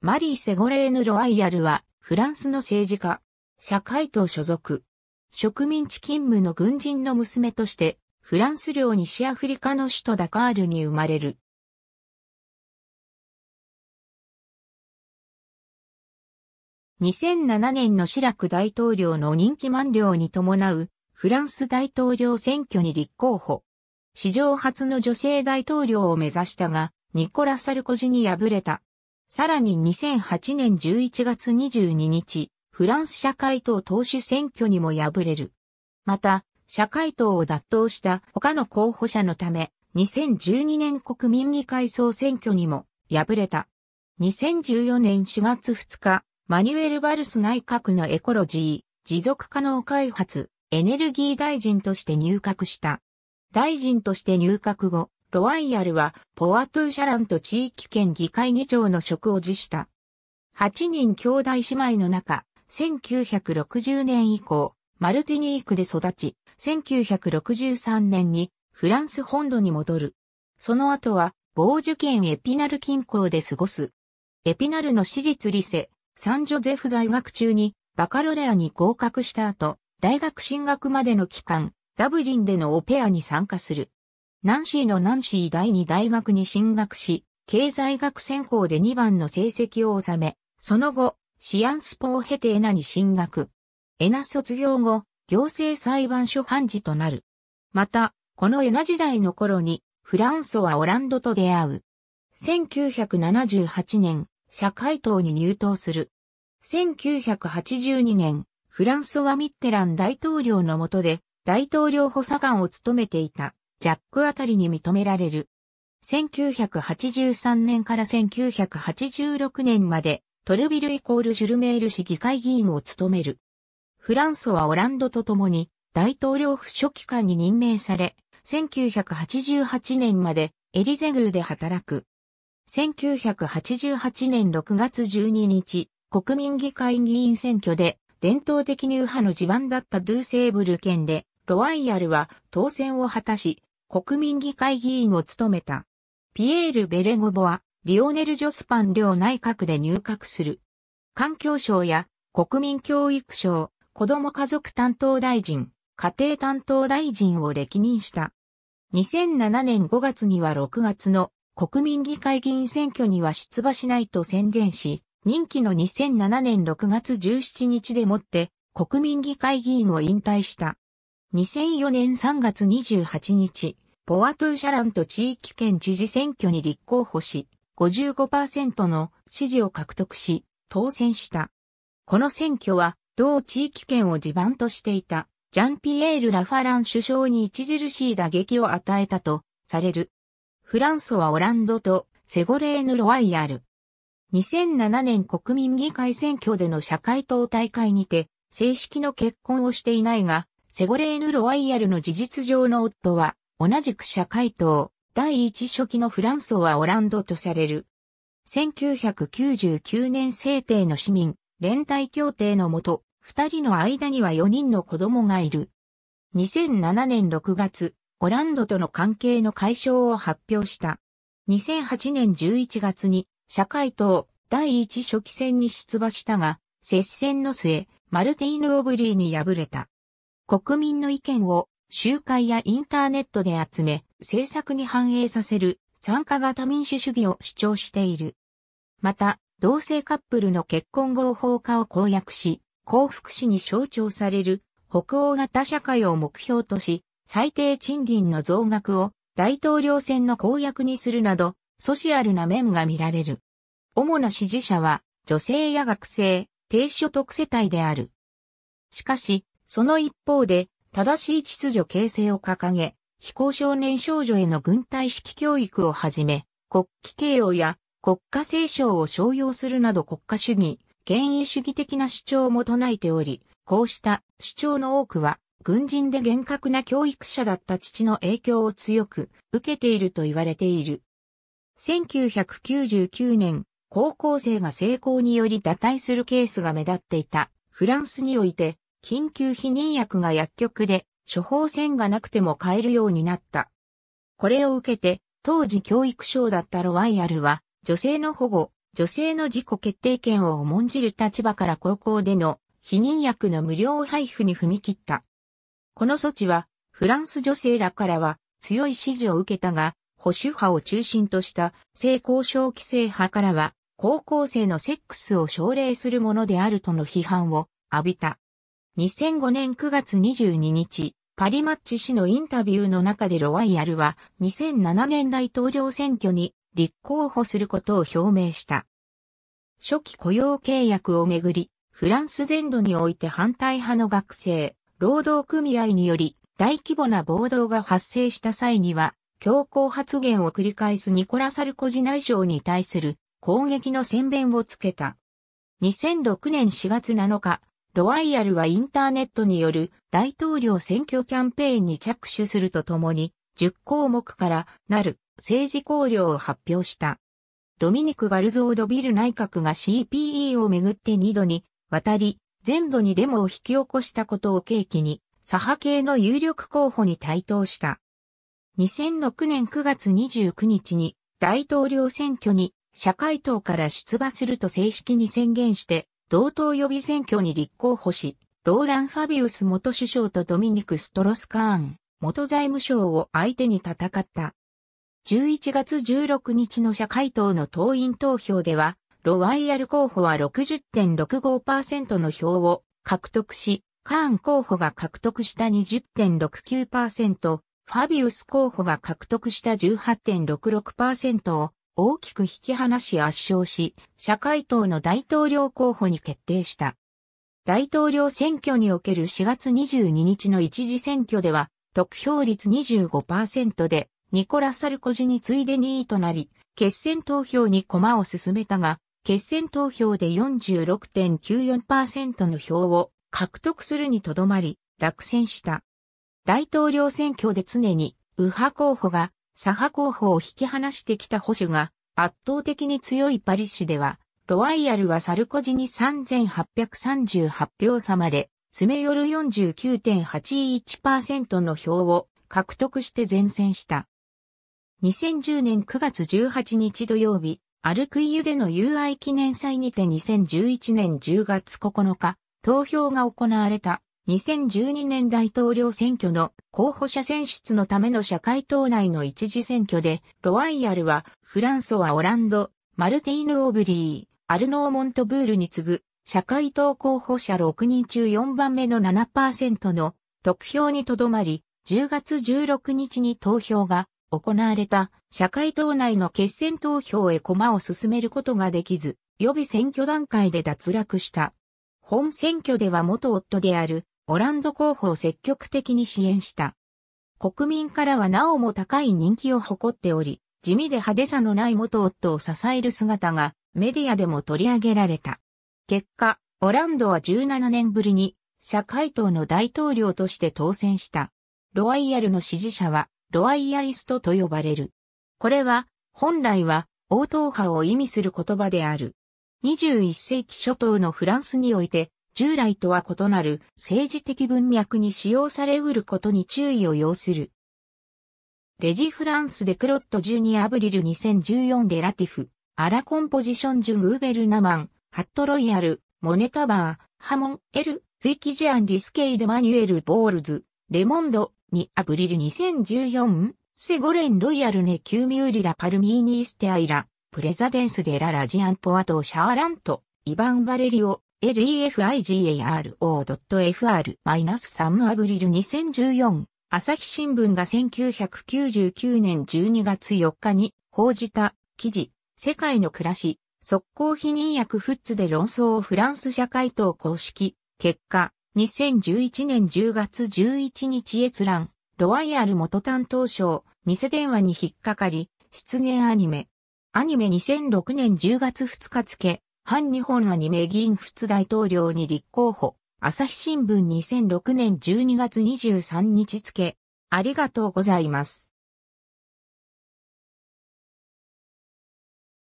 マリー・セゴレーヌ・ロワイヤルは、フランスの政治家、社会党所属、植民地勤務の軍人の娘として、フランス領西アフリカの首都ダカールに生まれる。2007年のシラク大統領の任期満了に伴うフランス大統領選挙に立候補。史上初の女性大統領を目指したが、ニコラ・サルコジに敗れた。さらに2008年11月22日、フランス社会党党首選挙にも敗れる。また、社会党を脱党した他の候補者のため、2012年国民議会総選挙にも敗れた。2014年4月2日、マニュエル・バルス内閣のエコロジー、持続可能開発、エネルギー大臣として入閣した。大臣として入閣後、ロワイヤルは、ポワトゥーシャラント地域圏議会議長の職を辞した。8人兄弟姉妹の中、1960年以降、マルティニークで育ち、1963年にフランス本土に戻る。その後は、傍受県エピナル近郊で過ごす。エピナルの私立リセ、サンジョゼフ在学中にバカロレアに合格した後、大学進学までの期間、ダブリンでのオペアに参加する。ナンシーのナンシー第二大学に進学し、経済学専攻で2番の成績を収め、その後、シアンスポを経てエナに進学。エナ卒業後、行政裁判所判事となる。また、このエナ時代の頃に、フランソはオランドと出会う。1978年、社会党に入党する。1982年、フランソはミッテラン大統領の下で、大統領補佐官を務めていた。ジャックあたりに認められる。1983年から1986年までトルビルイコールジュルメール市議会議員を務める。フランソはオランドと共に大統領府書記官に任命され、1988年までエリゼグルで働く。1988年6月12日、国民議会議員選挙で伝統的に右派の地盤だったドゥーセーブル県でロワイヤルは当選を果たし、国民議会議員を務めた。ピエール・ベレゴボは、リオネル・ジョスパン両内閣で入閣する。環境省や国民教育省、子ども家族担当大臣、家庭担当大臣を歴任した。2007年5月には6月の国民議会議員選挙には出馬しないと宣言し、任期の2007年6月17日でもって国民議会議員を引退した。2004年3月28日、ポワトゥーシャランと地域圏知事選挙に立候補し、55%の支持を獲得し、当選した。この選挙は、同地域圏を地盤としていた、ジャンピエール・ラファラン首相に著しい打撃を与えたと、される。フランソはオランドと、セゴレーヌ・ロワイヤル。2007年国民議会選挙での社会党大会にて、正式の結婚をしていないが、セゴレーヌ・ロワイヤルの事実上の夫は、同じく社会党、第一初期のフランソワ・オランドとされる。1999年制定の市民、連帯協定のもと、二人の間には4人の子供がいる。2007年6月、オランドとの関係の解消を発表した。2008年11月に、社会党、第一初期戦に出馬したが、接戦の末、マルティーヌ・オブリーに敗れた。国民の意見を集会やインターネットで集め、政策に反映させる参加型民主主義を主張している。また、同性カップルの結婚合法化を公約し、幸福市に象徴される北欧型社会を目標とし、最低賃金の増額を大統領選の公約にするなど、ソシアルな面が見られる。主な支持者は、女性や学生、低所得世帯である。しかし、その一方で、正しい秩序形成を掲げ、非行少年少女への軍隊式教育をはじめ、国旗掲揚や国家聖書を商用するなど国家主義、権威主義的な主張も唱えており、こうした主張の多くは、軍人で厳格な教育者だった父の影響を強く受けていると言われている。1999年、高校生が成功により打退するケースが目立っていたフランスにおいて、緊急避妊薬が薬局で処方箋がなくても買えるようになった。これを受けて、当時教育省だったロワイヤルは、女性の保護、女性の自己決定権を重んじる立場から高校での避妊薬の無料配布に踏み切った。この措置は、フランス女性らからは強い支持を受けたが、保守派を中心とした性交渉規制派からは、高校生のセックスを奨励するものであるとの批判を浴びた。2005年9月22日、パリマッチ氏のインタビューの中でロワイヤルは2007年大統領選挙に立候補することを表明した。初期雇用契約をめぐり、フランス全土において反対派の学生、労働組合により大規模な暴動が発生した際には、強硬発言を繰り返すニコラ・サルコジ内相に対する攻撃の宣弁をつけた。2006年4月7日、ロワイヤルはインターネットによる大統領選挙キャンペーンに着手するとともに、10項目からなる政治綱領を発表した。ドミニク・ガルゾード・ビル内閣が CPE をめぐって2度に渡り、全土にデモを引き起こしたことを契機に、左派系の有力候補に対等した。2006年9月29日に大統領選挙に社会党から出馬すると正式に宣言して同党予備選挙に立候補し、ローラン・ファビウス元首相とドミニク・ストロスカーン元財務省を相手に戦った。11月16日の社会党の党員投票では、ロワイヤル候補は60.65%の票を獲得し、カーン候補が獲得した20.69%、ファビウス候補が獲得した18.66%を大きく引き離し圧勝し、社会党の大統領候補に決定した。大統領選挙における4月22日の一次選挙では、得票率25%で、ニコラ・サルコジに次いで2位となり、決選投票に駒を進めたが、決選投票で46.94%の票を獲得するにとどまり、落選した。大統領選挙で常に右派候補が左派候補を引き離してきた保守が圧倒的に強いパリ市では、ロワイヤルはサルコジに3838票差まで、詰め寄る49.81%の票を獲得して前線した。2010年9月18日土曜日、アルクイユでの友愛記念祭にて2011年10月9日、投票が行われた。2012年大統領選挙の候補者選出のための社会党内の一次選挙で、ロワイヤルはフランソワ・オランド、マルティーヌ・オブリー、アルノー・モントブールに次ぐ、社会党候補者6人中4番目の7%の得票にとどまり、10月16日に投票が行われた社会党内の決選投票へ駒を進めることができず、予備選挙段階で脱落した。本選挙では元夫であるオランド候補を積極的に支援した。国民からはなおも高い人気を誇っており、地味で派手さのない元夫を支える姿がメディアでも取り上げられた。結果、オランドは17年ぶりに社会党の大統領として当選した。ロワイヤルの支持者はロワイヤリストと呼ばれる。これは本来は応答派を意味する言葉である。21世紀初頭のフランスにおいて従来とは異なる政治的文脈に使用されうることに注意を要する。レジ・フランス・でクロットジュニアブリル2014レラティフ、アラコンポジション・ジュ・ングーベル・ナマン、ハット・ロイヤル、モネタバー、ハモン・エル、ズイキジアン・リスケイ・デ・マニュエル・ボールズ、レモンド、にアブリル2014、セゴレン・ロイヤルネ・キューミューリラ・パルミーニ・ステアイラ、プレザデンス・デ・ラ・ラジアン・ポアト・シャーラント、イヴァン・バレリオ、lefigaro.fr-3 アブリル2014朝日新聞が1999年12月4日に報じた記事世界の暮らし速攻避妊薬フッツで論争をフランス社会党公式結果2011年10月11日閲覧ロワイヤル元担当省偽電話に引っかかり出現アニメアニメ2006年10月2日付反日本アニメ議員仏大統領に立候補。朝日新聞2006年12月23日付。ありがとうございます。